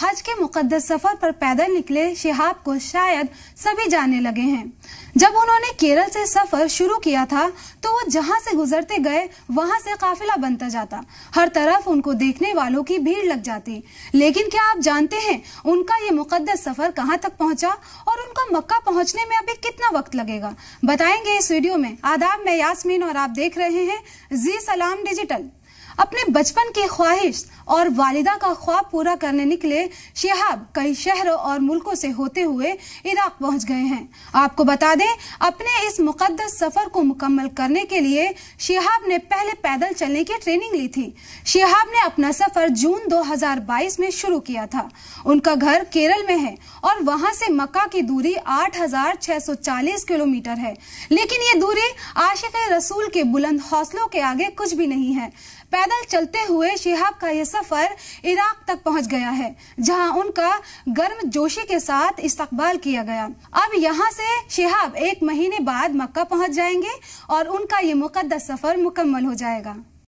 حج کے مقدس سفر پر پیدل نکلے شہاب کو شاید سبھی جانے لگے ہیں جب انہوں نے کیرل سے سفر شروع کیا تھا تو وہ جہاں سے گزرتے گئے وہاں سے قافلہ بنتا جاتا ہر طرف ان کو دیکھنے والوں کی بھیڑ لگ جاتی لیکن کیا آپ جانتے ہیں ان کا یہ مقدس سفر کہاں تک پہنچا اور ان کا مکہ پہنچنے میں ابھی کتنا وقت لگے گا بتائیں گے اس ویڈیو میں آداب میں یاسمین اور آپ دیکھ رہے ہیں زی سلام ڈیجیٹل اپنے بچپن کی خواہش اور والدہ کا خواب پورا کرنے نکلے شہاب کئی شہروں اور ملکوں سے ہوتے ہوئے عراق پہنچ گئے ہیں آپ کو بتا دیں اپنے اس مقدس سفر کو مکمل کرنے کے لیے شہاب نے پہلے پیدل چلنے ٹریننگ لی تھی شہاب نے اپنا سفر جون دو ہزار بائیس میں شروع کیا تھا ان کا گھر کیرل میں ہے اور وہاں سے مکہ کی دوری آٹھ ہزار چھ سو چالیس کلومیٹر ہے لیکن یہ دوری عاشق رسول کے بلند حوصلوں کے آگے کچھ بھی نہیں ہے پیدل چلتے ہوئے شہاب کا یہ سفر عراق تک پہنچ گیا ہے جہاں ان کا گرم جوشی کے ساتھ استقبال کیا گیا اب یہاں سے شہاب ایک مہینے بعد مکہ پہنچ جائیں گے اور ان کا یہ مقدس سفر مکمل ہو جائے گا